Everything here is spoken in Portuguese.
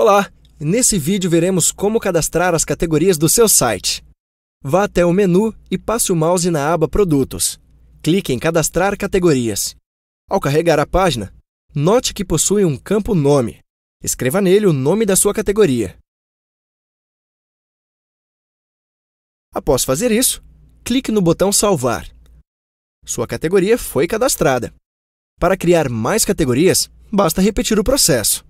Olá! Nesse vídeo veremos como cadastrar as categorias do seu site. Vá até o menu e passe o mouse na aba Produtos. Clique em Cadastrar categorias. Ao carregar a página, note que possui um campo Nome. Escreva nele o nome da sua categoria. Após fazer isso, clique no botão Salvar. Sua categoria foi cadastrada. Para criar mais categorias, basta repetir o processo.